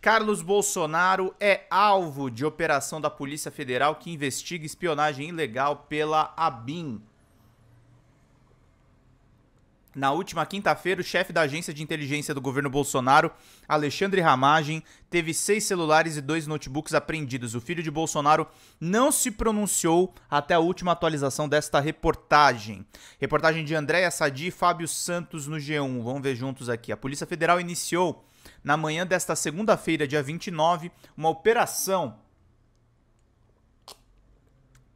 Carlos Bolsonaro é alvo de operação da Polícia Federal que investiga espionagem ilegal pela ABIN. Na última quinta-feira, o chefe da agência de inteligência do governo Bolsonaro, Alexandre Ramagem, teve seis celulares e dois notebooks apreendidos. O filho de Bolsonaro não se pronunciou até a última atualização desta reportagem. Reportagem de Andréa Sadi e Fábio Santos no G1. Vamos ver juntos aqui. A Polícia Federal iniciou na manhã desta segunda-feira, dia 29, uma operação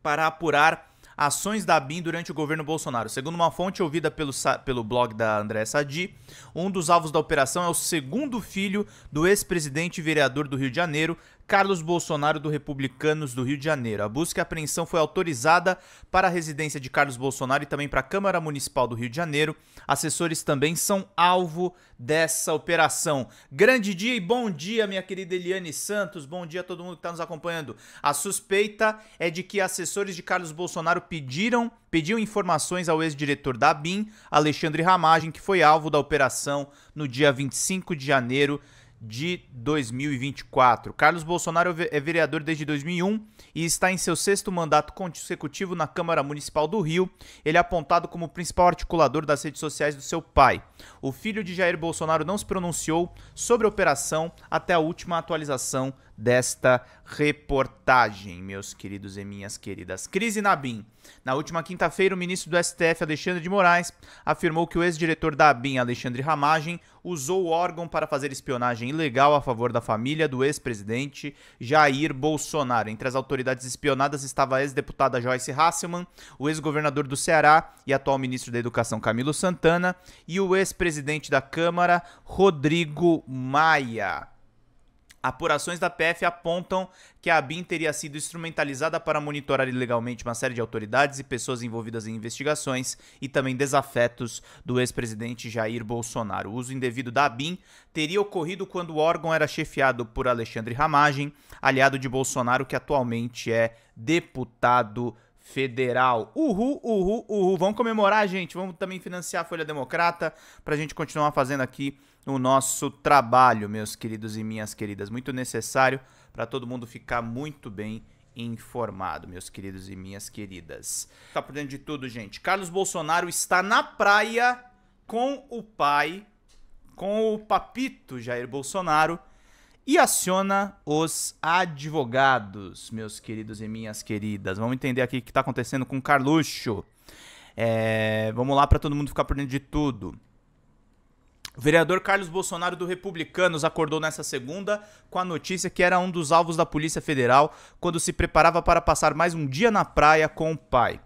para apurar ações da BIM durante o governo Bolsonaro. Segundo uma fonte ouvida pelo, pelo blog da André Sadi, um dos alvos da operação é o segundo filho do ex-presidente e vereador do Rio de Janeiro, Carlos Bolsonaro do Republicanos do Rio de Janeiro. A busca e apreensão foi autorizada para a residência de Carlos Bolsonaro e também para a Câmara Municipal do Rio de Janeiro. Assessores também são alvo dessa operação. Grande dia e bom dia, minha querida Eliane Santos. Bom dia a todo mundo que está nos acompanhando. A suspeita é de que assessores de Carlos Bolsonaro pediram pediam informações ao ex-diretor da BIM, Alexandre Ramagem, que foi alvo da operação no dia 25 de janeiro de 2024. Carlos Bolsonaro é, é vereador desde 2001 e está em seu sexto mandato consecutivo na Câmara Municipal do Rio. Ele é apontado como o principal articulador das redes sociais do seu pai. O filho de Jair Bolsonaro não se pronunciou sobre a operação até a última atualização desta reportagem, meus queridos e minhas queridas. Crise na BIM. Na última quinta-feira, o ministro do STF, Alexandre de Moraes, afirmou que o ex-diretor da BIM, Alexandre Ramagem, usou o órgão para fazer espionagem ilegal a favor da família do ex-presidente Jair Bolsonaro. Entre as autoridades espionadas estava a ex-deputada Joyce Hasselman, o ex-governador do Ceará e atual ministro da Educação Camilo Santana e o ex-presidente da Câmara, Rodrigo Maia. Apurações da PF apontam que a BIM teria sido instrumentalizada para monitorar ilegalmente uma série de autoridades e pessoas envolvidas em investigações e também desafetos do ex-presidente Jair Bolsonaro. O uso indevido da BIM teria ocorrido quando o órgão era chefiado por Alexandre Ramagem, aliado de Bolsonaro, que atualmente é deputado federal. Uhul, uhul, uhul. Vamos comemorar, gente. Vamos também financiar a Folha Democrata para a gente continuar fazendo aqui o nosso trabalho, meus queridos e minhas queridas. Muito necessário para todo mundo ficar muito bem informado, meus queridos e minhas queridas. Tá por dentro de tudo, gente. Carlos Bolsonaro está na praia com o pai, com o papito Jair Bolsonaro e aciona os advogados, meus queridos e minhas queridas. Vamos entender aqui o que está acontecendo com o Carluxo. É, vamos lá para todo mundo ficar por dentro de tudo. O vereador Carlos Bolsonaro do Republicanos acordou nessa segunda com a notícia que era um dos alvos da Polícia Federal quando se preparava para passar mais um dia na praia com o pai.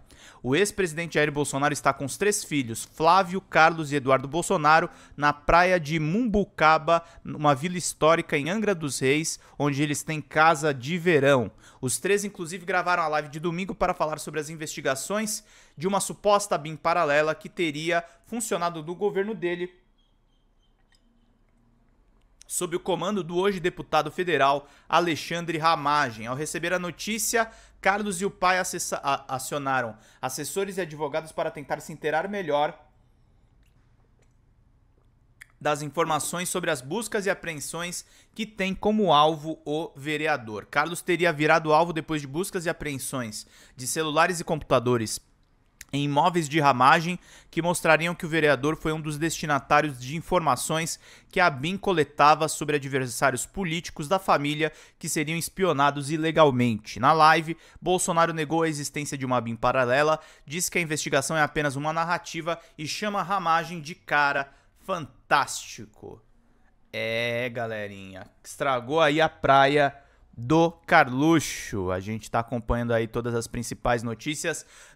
O ex-presidente Jair Bolsonaro está com os três filhos, Flávio, Carlos e Eduardo Bolsonaro, na praia de Mumbucaba, uma vila histórica em Angra dos Reis, onde eles têm casa de verão. Os três, inclusive, gravaram a live de domingo para falar sobre as investigações de uma suposta BIM paralela que teria funcionado do governo dele sob o comando do hoje deputado federal Alexandre Ramagem. Ao receber a notícia, Carlos e o pai acionaram assessores e advogados para tentar se inteirar melhor das informações sobre as buscas e apreensões que tem como alvo o vereador. Carlos teria virado alvo depois de buscas e apreensões de celulares e computadores em imóveis de ramagem que mostrariam que o vereador foi um dos destinatários de informações que a BIM coletava sobre adversários políticos da família que seriam espionados ilegalmente. Na live, Bolsonaro negou a existência de uma BIM paralela, disse que a investigação é apenas uma narrativa e chama a ramagem de cara fantástico. É, galerinha, estragou aí a praia do Carluxo. A gente está acompanhando aí todas as principais notícias.